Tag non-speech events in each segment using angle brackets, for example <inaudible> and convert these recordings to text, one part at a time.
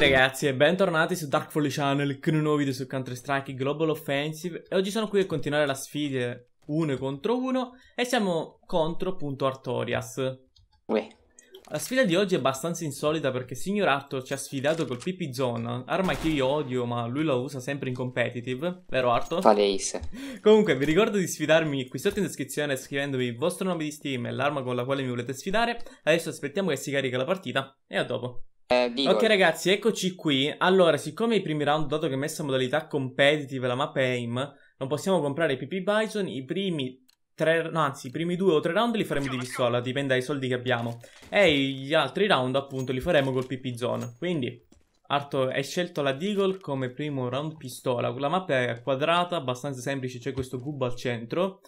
ragazzi e bentornati su Dark Folly Channel con un nuovo video su Counter Strike Global Offensive e oggi sono qui a continuare la sfida 1 contro 1 e siamo contro appunto Artorias Uè. La sfida di oggi è abbastanza insolita perché signor Arthur ci ha sfidato col PP Zone, arma che io odio ma lui la usa sempre in competitive, vero Arthur? Vale ace. Comunque vi ricordo di sfidarmi qui sotto in descrizione scrivendovi il vostro nome di Steam e l'arma con la quale mi volete sfidare, adesso aspettiamo che si carica la partita e a dopo. Eh, ok ragazzi, eccoci qui. Allora, siccome i primi round, dato che è messa in modalità competitive la mappa aim, non possiamo comprare i PP Bison, i primi tre, no, anzi, i primi due o tre round li faremo di pistola, dipende dai soldi che abbiamo. E gli altri round, appunto, li faremo col PP Zone. Quindi, Arto hai scelto la Deagle come primo round pistola. La mappa è quadrata, abbastanza semplice, c'è questo cubo al centro.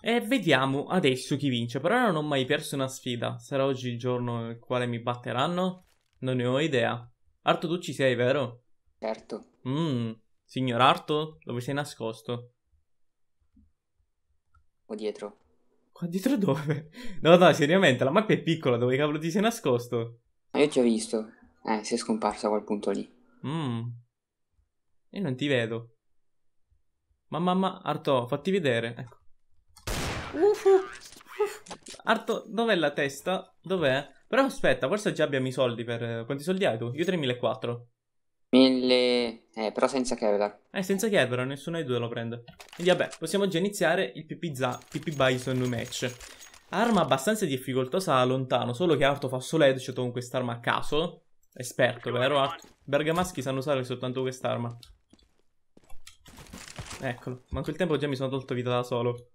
E vediamo adesso chi vince. Per ora non ho mai perso una sfida. Sarà oggi il giorno nel quale mi batteranno? Non ne ho idea. Arto, tu ci sei, vero? Certo. Mm. Signor Arto, dove sei nascosto? Qua dietro. Qua dietro dove? No, no, seriamente, la mappa è piccola, dove cavolo ti sei nascosto? io ti ho visto. Eh, sei scomparso a quel punto lì. Mm. E non ti vedo. Ma mamma, Arto, fatti vedere. Ecco. Uhuh. Arto, dov'è la testa? Dov'è? Però aspetta, forse già abbiamo i soldi per... Quanti soldi hai tu? Io 3.400. 1000... Eh, però senza Kevlar. Eh, senza Kevlar, nessuno dei due lo prende. Quindi vabbè, possiamo già iniziare il PP Bison match. Arma abbastanza difficoltosa da lontano, solo che Arto fa solo headshot con quest'arma a caso. Esperto, vero Bergamaschi sanno usare soltanto quest'arma. Eccolo, manco il tempo già mi sono tolto vita da solo.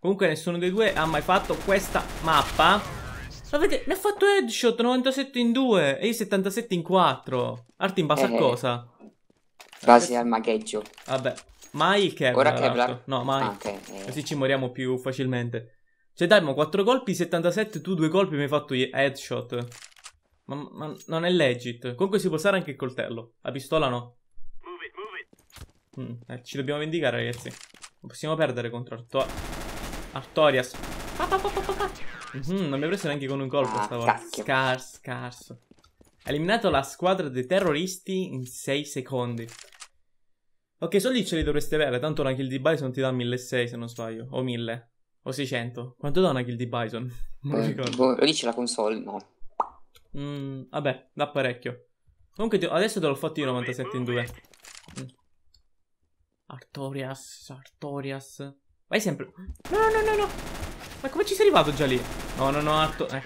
Comunque nessuno dei due ha mai fatto questa mappa. Ma perché mi ha fatto headshot 97 in 2 e io 77 in 4. Arti in base eh, a cosa? Base eh. al magheggio. Vabbè, mai che. Ora Kevlar. No, mai. Ah, okay, eh. Così ci moriamo più facilmente. Cioè, dai, ma 4 colpi, 77, tu 2 colpi mi hai fatto headshot. Ma, ma, non è legit. Comunque si può usare anche il coltello. La pistola no. Move it, move it. Mm, eh, ci dobbiamo vendicare, ragazzi. Non possiamo perdere contro Arto Artorias. Mm, non mi ha preso neanche con un colpo ah, stavolta. Scarso, scarso. Ha eliminato la squadra dei terroristi in 6 secondi. Ok, soldi ce li dovresti avere, tanto una kill di Bison ti dà 1600 se non sbaglio, o 1000, o 600. Quanto dà una kill di Bison? <laughs> Non mi eh, ricordo. Boh, lì c'è la console, no. Mm, vabbè, da parecchio. Comunque adesso te l'ho fatto io 97 in 2. Mm. Artorias, Artorias. Vai sempre... No, no, no, no! Ma come ci sei arrivato già lì? No, no, ho atto... Eh,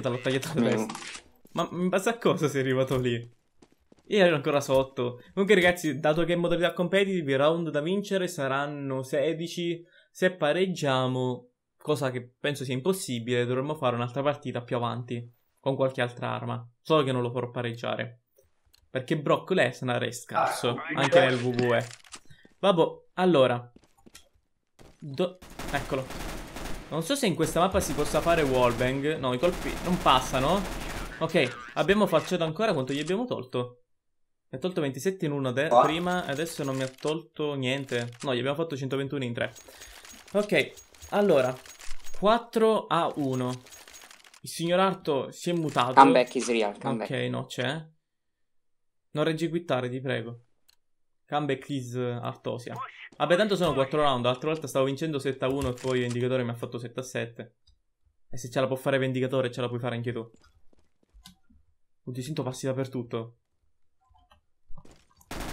te l'ho tagliato no. Mm. adesso. Ma in base a cosa sei arrivato lì? Io ero ancora sotto. Comunque, ragazzi, dato che in modalità competitive i round da vincere saranno 16, se pareggiamo, cosa che penso sia impossibile, dovremmo fare un'altra partita più avanti. Con qualche altra arma. Solo che non lo farò pareggiare. Perché Brock Lesnar è scarso. Ah, anche nel WWE. Vabbè, allora. Do... Eccolo. Non so se in questa mappa si possa fare wallbang. No, i colpi non passano. Ok, abbiamo falciato ancora quanto gli abbiamo tolto. Mi ha tolto 27 in 1 prima E adesso non mi ha tolto niente. No, gli abbiamo fatto 121 in 3. Ok, allora, 4 a 1. Il signor Arto si è mutato. Comeback is real, comeback. Ok, no, c'è. Non quittare, ti prego. Comeback is Artosia. Vabbè, tanto sono 4 round. L'altra volta stavo vincendo 7 a 1 e poi Vendicatore mi ha fatto 7 a 7. E se ce la può fare Vendicatore, ce la puoi fare anche tu. Non ti sento passi dappertutto.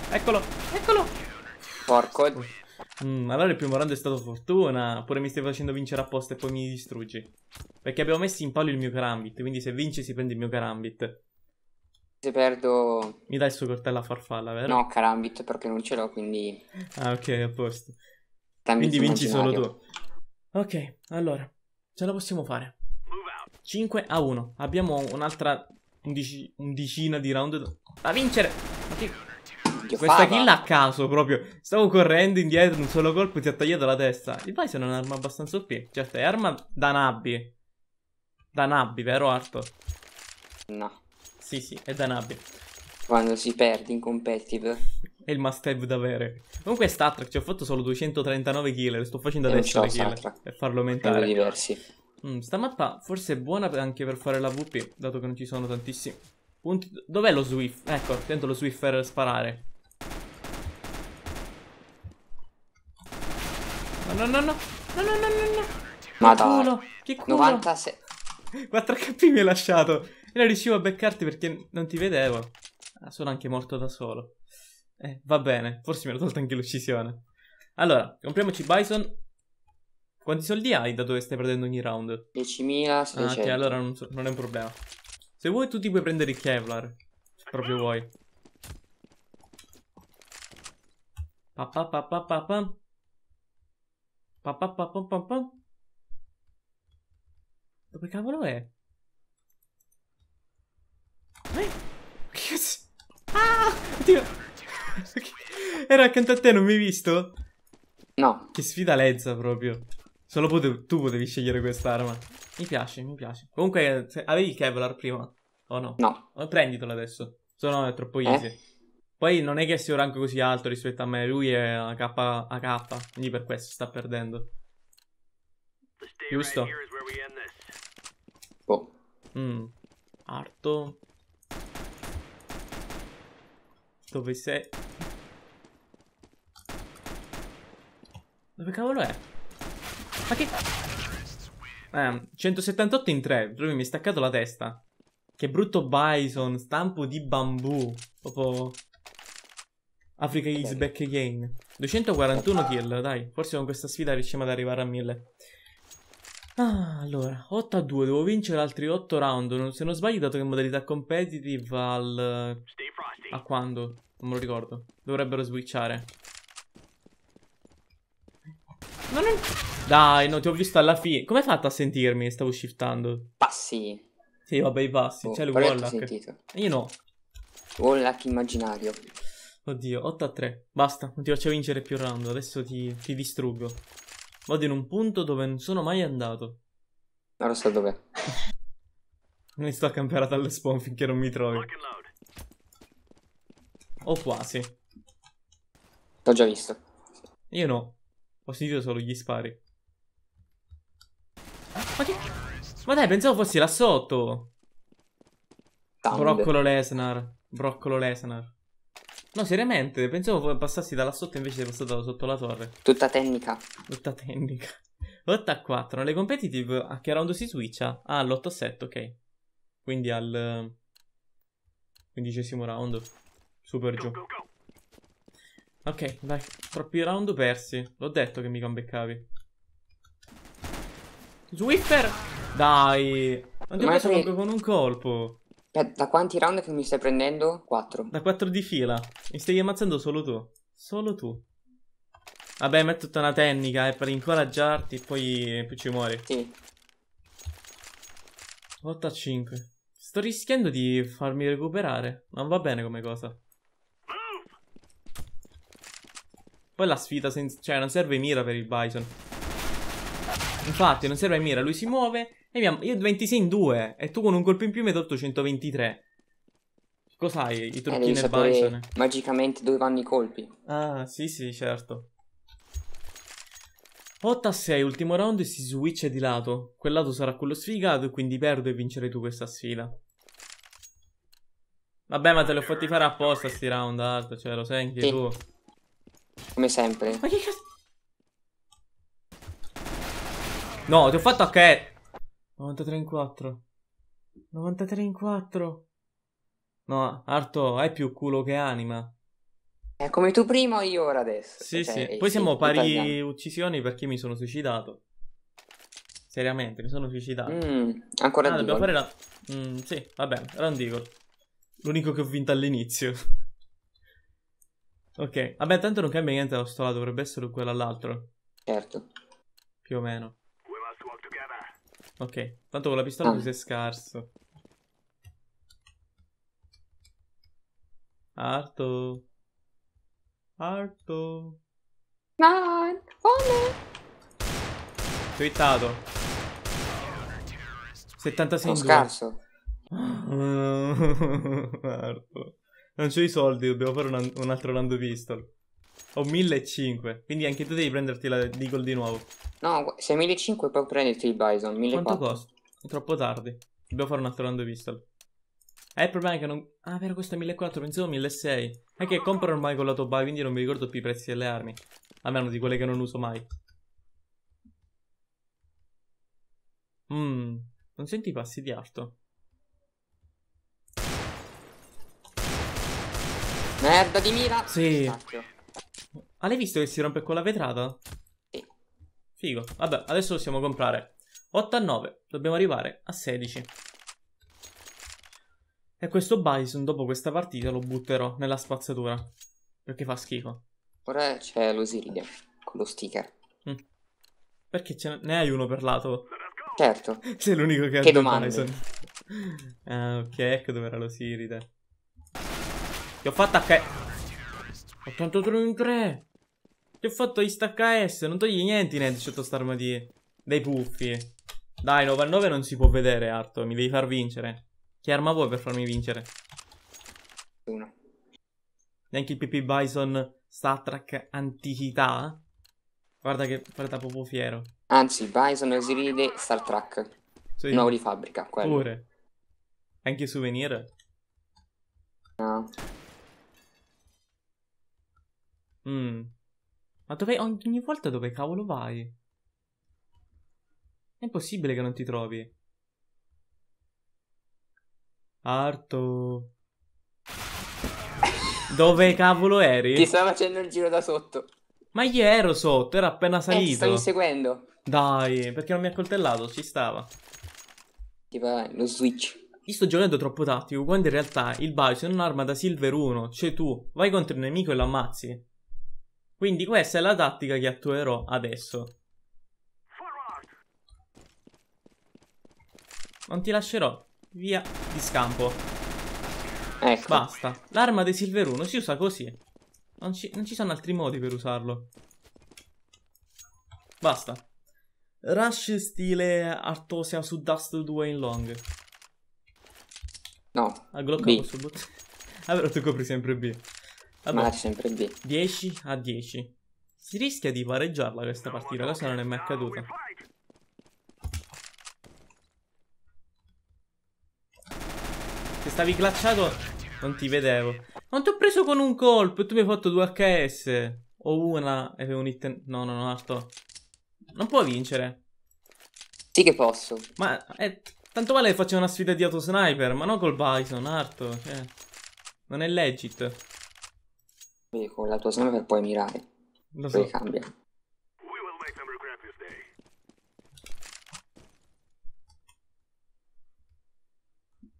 Eccolo, eccolo. Porco. Mm, allora il primo round è stato fortuna. Oppure mi stai facendo vincere apposta e poi mi distruggi. Perché abbiamo messo in palio il mio Karambit. Quindi se vince si prende il mio Karambit. Se perdo... Mi dai il suo coltello a farfalla, vero? No, Carambit, perché non ce l'ho, quindi... Ah, ok, a posto. Tambit quindi vinci solo tu. Ok, allora, ce la possiamo fare. 5 a 1. Abbiamo un'altra undici, undicina di round da vincere. Ma Questa fava. kill a caso proprio. Stavo correndo indietro, un solo colpo ti ha tagliato la testa. Il Bison è un'arma abbastanza OP. Certo, è arma da nabbi. Da nabbi, vero Arto? No. Sì, sì, è da Danabe. Quando si perde in competitive. è il must have da avere. Comunque Star Trek, ci ho fatto solo 239 kill, lo sto facendo eh, adesso le kill per farlo aumentare. diversi. Mm, sta mappa forse è buona anche per fare la VP, dato che non ci sono tantissimi punti. Dov'è lo Swift? Ecco, tento lo Swift per sparare. No, no, no, no, no, no, no, no, no. Madonna. Che culo, che culo. 96. 4 HP mi hai lasciato. E non riuscivo a beccarti perché non ti vedevo. Ah, sono anche morto da solo. Eh, va bene, forse mi ero tolto anche l'uccisione. Allora, compriamoci Bison. Quanti soldi hai da dove stai perdendo ogni round? 10.600. Ah, ok, allora non, so, non, è un problema. Se vuoi tu ti puoi prendere il Kevlar. Se Proprio vuoi. Pa pa pa pa pa pa. Pa pa pa pa pa pa. Dove cavolo è? Ah, Era accanto a te, non mi hai visto? No. Che sfida lezza proprio. Solo potevi, tu potevi scegliere quest'arma. Mi piace, mi piace. Comunque, avevi il Kevlar prima? O no? No. Prenditelo adesso. Se no è troppo eh? easy. Eh? Poi non è che sia un rango così alto rispetto a me. Lui è AK, AK. Quindi per questo sta perdendo. Giusto? Boh. Mm. Arto. dove sei? Dove cavolo è? Ma che... Eh, 178 in 3. Lui mi è staccato la testa. Che brutto bison, stampo di bambù. Proprio... Africa is back again. 241 kill, dai. Forse con questa sfida riusciamo ad arrivare a 1000. Ah, allora, 8 a 2, devo vincere altri 8 round, se non sbaglio dato che in modalità competitive al... a quando? Non me lo ricordo. Dovrebbero switchare. Non Dai, no, ti ho visto alla fine. Come hai fatto a sentirmi? Stavo shiftando. Passi. Sì, vabbè, i passi. Oh, C'è il Wallack. Io no. Wallack immaginario. Oddio, 8 a 3. Basta, non ti faccio vincere più round. Adesso ti, ti distruggo. Vado in un punto dove non sono mai andato. Non lo so dov'è. Mi <laughs> sto a camperare alle spawn finché non mi trovi. O quasi. L'ho già visto. Io no. Ho sentito solo gli spari. Ma che... Ma dai, pensavo fossi là sotto. Tand. Broccolo Lesnar. Broccolo Lesnar. No, seriamente, pensavo passassi da là sotto invece sei passato sotto la torre. Tutta tecnica. Tutta tecnica. 8 <laughs> a 4. Le competitive a che round si switcha? Ah, all'8 a 7, ok. Quindi al... Eh, quindicesimo round. Super giù. Ok, dai. Troppi round persi. L'ho detto che mi beccavi. Swiffer! Dai! Non ti ho preso proprio con un colpo. Da quanti round che mi stai prendendo? 4. Da 4 di fila. Mi stai ammazzando solo tu. Solo tu. Vabbè, ma è tutta una tecnica, è eh, per incoraggiarti e poi, poi ci muori. Sì. 8 a 5. Sto rischiando di farmi recuperare. Non va bene come cosa. Poi la sfida, cioè non serve mira per il Bison. Infatti non serve mira, lui si muove e abbiamo... io 26 in 2 e tu con un colpo in più mi hai tolto 123. Cos'hai i trucchi eh, nel Bison? Magicamente dove vanno i colpi. Ah, sì, sì, certo. 8 a 6, ultimo round e si switch di lato. Quel lato sarà quello sfigato e quindi perdo e vincerai tu questa sfida. Vabbè, ma te l'ho fatti fare apposta sti round, Alto, cioè lo sai anche sì. tu. Come sempre. Ma che cazzo? No, ti ho fatto a che... 93 in 4. 93 in 4. No, Arto, hai più culo che anima. È eh, come tu prima o io ora adesso. Sì, cioè, sì. Eh, Poi siamo pari uccisioni perché mi sono suicidato. Seriamente, mi sono suicidato. Mm, ancora ah, dobbiamo fare la... Mm, sì, va bene, round L'unico che ho vinto all'inizio. Ok, vabbè tanto non cambia niente la stola, dovrebbe essere quella all'altro. Certo. Più o meno. Ok, tanto con la pistola così ah. è scarso. Arto. Arto. No, come? Twittato. 76 Sono scarso. <laughs> Arto. Non c'ho i soldi, dobbiamo fare un, un altro Lando Pistol. Ho 1500, quindi anche tu devi prenderti la Deagle di nuovo. No, se 1500 puoi prenderti il Bison, 1400. Quanto costa? È troppo tardi. Dobbiamo fare un altro Lando Pistol. Eh, il problema è che non... Ah, vero, questo è 1400, pensavo 1600. È che compro ormai con la Tobai, quindi non mi ricordo più i prezzi delle armi. A meno di quelle che non uso mai. Mmm, non senti i passi di alto. Merda di mira. Sì. Pistacchio. Ah, l'hai visto che si rompe con la vetrata? Sì. Figo. Vabbè, adesso possiamo comprare 8 a 9. Dobbiamo arrivare a 16. E questo Bison dopo questa partita lo butterò nella spazzatura. Perché fa schifo. Ora c'è l'Osiride, con lo sticker. Mm. Perché ce ne hai uno per lato? Certo. <laughs> Sei l'unico che ha Che domande. <laughs> Ah, ok, ecco dove era l'Osiride. Ti ho fatto H... 83 in 3. Ti ho fatto Insta HS. Non togli niente in headshot sta arma di... Dei puffi. Dai, 99 non si può vedere, Arto. Mi devi far vincere. Che arma vuoi per farmi vincere? Uno Neanche il PP Bison Star Trek antichità? Guarda che guarda proprio fiero. Anzi, Bison Exiride Star Trek. Sì. Nuovo di fabbrica, quello. Pure. Anche souvenir? No. Mm. Ma dove ogni volta dove cavolo vai? È impossibile che non ti trovi. Arto. Dove <laughs> cavolo eri? Ti stava facendo il giro da sotto. Ma io ero sotto, era appena eh, salito. Eh, stavi seguendo. Dai, perché non mi ha coltellato? Ci stava. Ti va eh, lo switch. Io sto giocando troppo tattico, quando in realtà il Bison è un'arma da Silver 1, cioè tu vai contro il nemico e lo ammazzi. Quindi questa è la tattica che attuerò adesso. Non ti lascerò via di scampo. Ecco. Basta. L'arma dei Silveruno si usa così. Non ci, non ci sono altri modi per usarlo. Basta. Rush stile Artosia su Dust 2 in long. No. A ah, Glock posso buttare. Allora tu copri sempre B. Vabbè. Ma sempre D. 10 a 10. Si rischia di pareggiarla questa partita, cosa non è mai accaduta. Se stavi glacciato non ti vedevo. Non ti ho preso con un colpo e tu mi hai fatto 2 HS. O una e un hit... No, no, no, Arto. Non può vincere. Sì che posso. Ma eh, tanto vale che faccia una sfida di autosniper, ma non col Bison, Arto. Cioè, non è legit. Vedi con la tua sniper per poi mirare. Lo so. Poi cambia.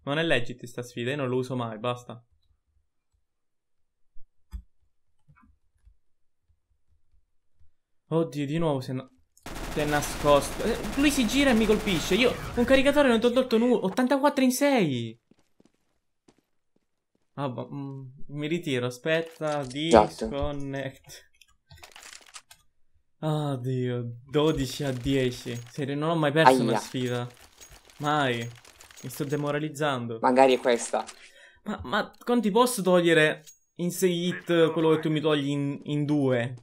non è legit sta sfida, io non lo uso mai, basta. Oddio, di nuovo si è, si è nascosto. Eh, lui si gira e mi colpisce. Io un caricatore non ti ho tolto nulla. 84 in 6. Ah, boh, mi ritiro, aspetta, esatto. disconnect. Ah, oh, Dio, 12 a 10. Serio, non ho mai perso Aia. una sfida. Mai. Mi sto demoralizzando. Magari è questa. Ma, ma quanti posso togliere in 6 hit quello che tu mi togli in, in 2?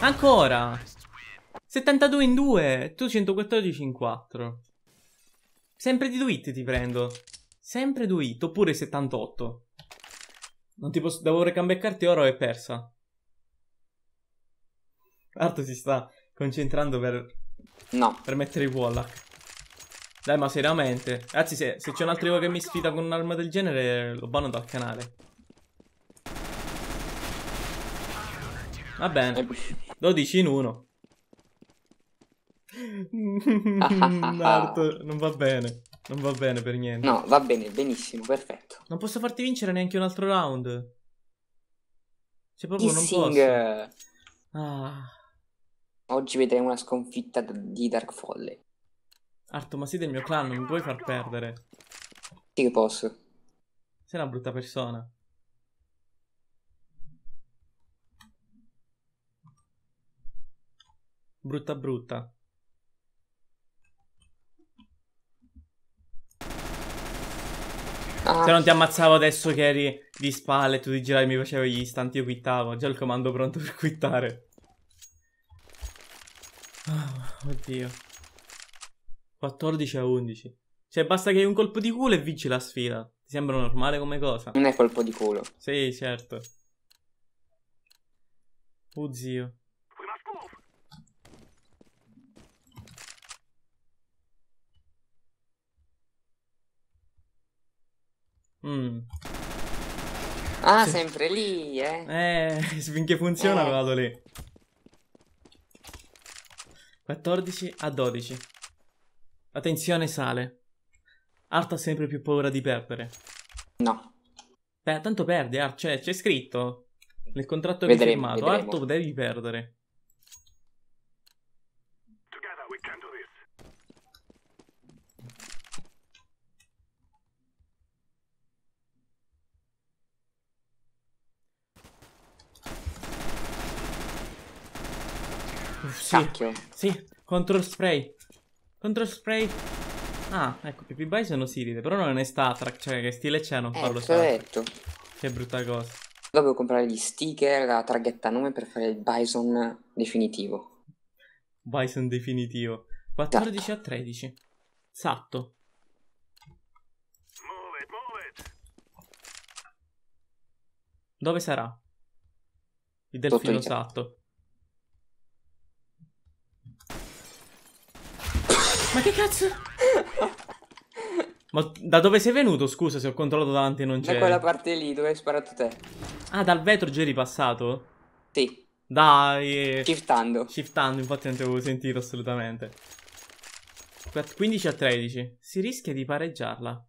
Ancora! 72 in 2! Tu 114 in 4. Sempre di Duit ti prendo. Sempre Duit, oppure 78. Non ti posso... Devo recambeccarti oro e persa. Arto si sta concentrando per... No. Per mettere i Wallach. Dai, ma seriamente. Ragazzi, se, se c'è un altro che mi sfida con un'arma del genere, lo banno dal canale. Va bene. 12 in 1. Naruto, <laughs> <laughs> non va bene. Non va bene per niente. No, va bene, benissimo, perfetto. Non posso farti vincere neanche un altro round. Cioè, proprio Kissing. non posso. Ah. Oggi vedremo una sconfitta di Dark Folly. Arto, ma sei del mio clan, non mi puoi far perdere. Sì che posso. Sei una brutta persona. Brutta brutta. Ah. Se cioè, non ti ammazzavo adesso che eri di spalle, tu di girare mi facevi gli istanti, io quittavo. Già il comando pronto per quittare. Oh, oddio. 14 a 11. Cioè, basta che hai un colpo di culo e vinci la sfida. Ti sembra normale come cosa? Non è colpo di culo. Sì, certo. Oh, zio. Mm. Ah, sì. sempre lì, eh. Eh, <laughs> finché funziona eh. vado lì. 14 a 12. Attenzione, sale. Art ha sempre più paura di perdere. No. Beh, tanto perdi, Art, cioè, c'è scritto. Nel contratto vedremo, che hai firmato, Art devi perdere. Cacchio. Sì, control spray. Control spray. Ah, ecco, PP Bison Osiride. Però non è Star Trek, cioè che stile c'è, non Paolo eh, Star detto. Che brutta cosa. Dovevo comprare gli sticker, la targhetta nome per fare il Bison definitivo. Bison definitivo. 14 Tatto. a 13. Esatto. Dove sarà? Il delfino Sotto satto. Ma che cazzo? Ma da dove sei venuto? Scusa se ho controllato davanti e non c'è. Da quella parte lì dove hai sparato te. Ah, dal vetro già eri passato? Sì. Dai. Shiftando. Shiftando, infatti non ti avevo sentito assolutamente. 15 a 13. Si rischia di pareggiarla.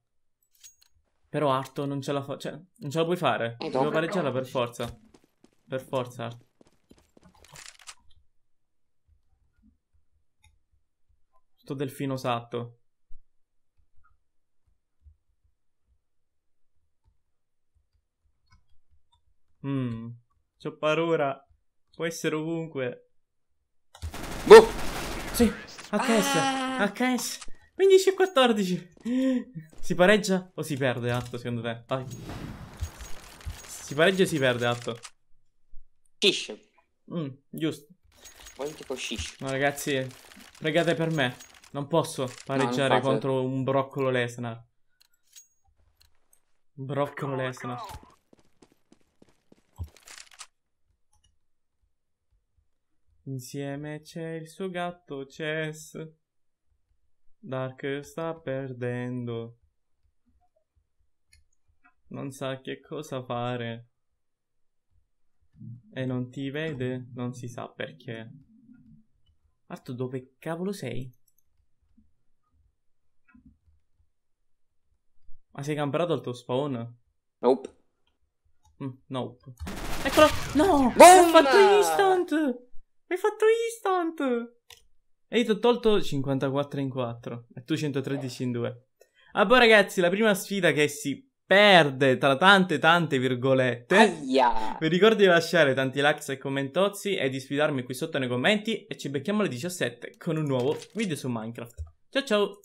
Però Arto non ce la fa... Cioè, non ce la puoi fare. Eh, Devo pareggiarla per forza. Per forza, Arto. sto delfino satto. Mmm, c'ho paura. Può essere ovunque. Boh! Sì, HS, ah! HS. 15 e 14. Si pareggia o si perde, Atto, secondo te? Vai. Si pareggia o si perde, Atto? Shish. Mm, giusto. Poi tipo shish. No, ragazzi, pregate per me. Non posso pareggiare no, contro un broccolo Lesnar. Broccolo Lesnar. Insieme c'è il suo gatto Chess. Dark sta perdendo. Non sa che cosa fare. E non ti vede, non si sa perché. Arto, dove cavolo sei? Ma sei camperato il tuo spawn? Nope. Mm, nope. Eccolo! No! Mi hai fatto instant! Mi hai fatto instant! E io ti ho tolto 54 in 4 e tu 113 in 2. Ah, Allora boh, ragazzi, la prima sfida che si perde tra tante tante virgolette. Aia. Vi ricordo di lasciare tanti likes e commentozzi e di sfidarmi qui sotto nei commenti e ci becchiamo alle 17 con un nuovo video su Minecraft. Ciao ciao!